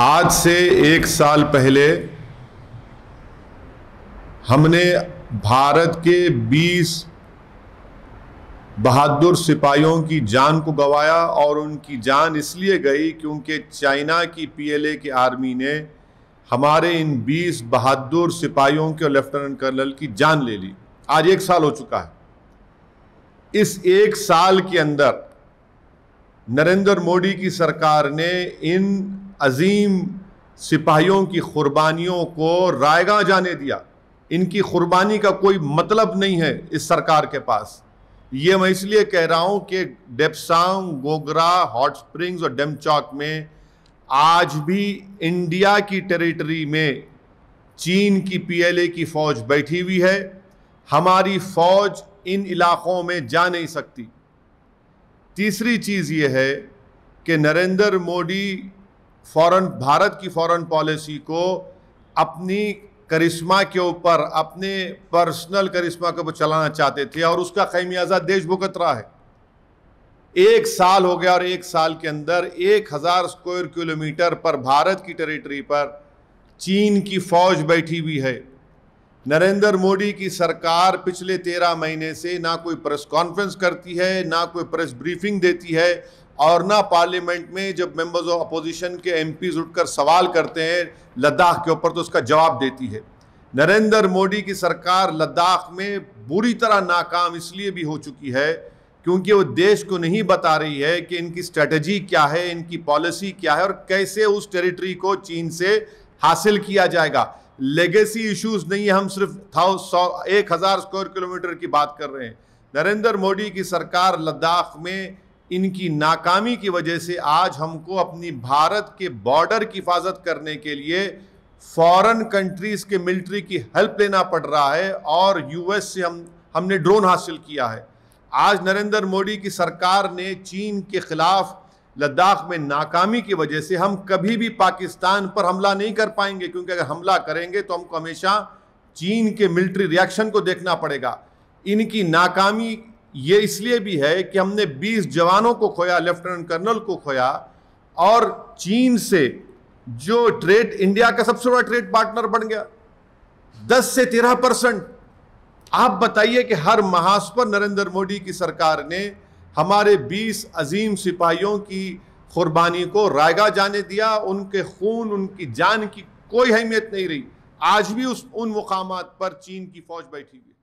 आज से एक साल पहले हमने भारत के 20 बहादुर सिपाहियों की जान को गवाया और उनकी जान इसलिए गई क्योंकि चाइना की पीएलए की आर्मी ने हमारे इन 20 बहादुर सिपाहियों के लेफ्टिनेंट कर्नल की जान ले ली आज एक साल हो चुका है इस एक साल के अंदर नरेंद्र मोदी की सरकार ने इन अजीम सिपाहियों की कुर्बानियों को रायगा जाने दिया इनकी क़ुरबानी का कोई मतलब नहीं है इस सरकार के पास ये मैं इसलिए कह रहा हूँ कि डेपसांग गोगरा हॉट स्प्रिंग्स और डेमचौक में आज भी इंडिया की टेरिटरी में चीन की पीएलए की फ़ौज बैठी हुई है हमारी फ़ौज इन इलाक़ों में जा नहीं सकती तीसरी चीज़ ये है कि नरेंद्र मोदी फॉरेन भारत की फॉरेन पॉलिसी को अपनी करिश्मा के ऊपर अपने पर्सनल करिश्मा के ऊपर चलाना चाहते थे और उसका खैमियाजा देश भुगत रहा है एक साल हो गया और एक साल के अंदर एक हज़ार स्क्वायर किलोमीटर पर भारत की टेरिटरी पर चीन की फौज बैठी हुई है नरेंद्र मोदी की सरकार पिछले तेरह महीने से ना कोई प्रेस कॉन्फ्रेंस करती है ना कोई प्रेस ब्रीफिंग देती है और ना पार्लियामेंट में जब मेंबर्स ऑफ अपोजिशन के एमपीज उठकर सवाल करते हैं लद्दाख के ऊपर तो उसका जवाब देती है नरेंद्र मोदी की सरकार लद्दाख में बुरी तरह नाकाम इसलिए भी हो चुकी है क्योंकि वो देश को नहीं बता रही है कि इनकी स्ट्रेटजी क्या है इनकी पॉलिसी क्या है और कैसे उस टेरिटरी को चीन से हासिल किया जाएगा लेगेसी इश्यूज नहीं है हम सिर्फ था सौ एक हज़ार स्क्वायर किलोमीटर की बात कर रहे हैं नरेंद्र मोदी की सरकार लद्दाख में इनकी नाकामी की वजह से आज हमको अपनी भारत के बॉर्डर की हिफाजत करने के लिए फॉरेन कंट्रीज़ के मिलिट्री की हेल्प लेना पड़ रहा है और यूएस से हम हमने ड्रोन हासिल किया है आज नरेंद्र मोदी की सरकार ने चीन के खिलाफ लद्दाख में नाकामी की वजह से हम कभी भी पाकिस्तान पर हमला नहीं कर पाएंगे क्योंकि अगर हमला करेंगे तो हमको हमेशा चीन के मिलिट्री रिएक्शन को देखना पड़ेगा इनकी नाकामी ये इसलिए भी है कि हमने 20 जवानों को खोया लेफ्टिनेंट कर्नल को खोया और चीन से जो ट्रेड इंडिया का सबसे बड़ा ट्रेड पार्टनर बन गया 10 से 13 परसेंट आप बताइए कि हर महास पर नरेंद्र मोदी की सरकार ने हमारे 20 अजीम सिपाहियों की कुर्बानी को रायगा जाने दिया उनके खून उनकी जान की कोई अहमियत नहीं रही आज भी उस उन मुकाम पर चीन की फौज बैठी हुई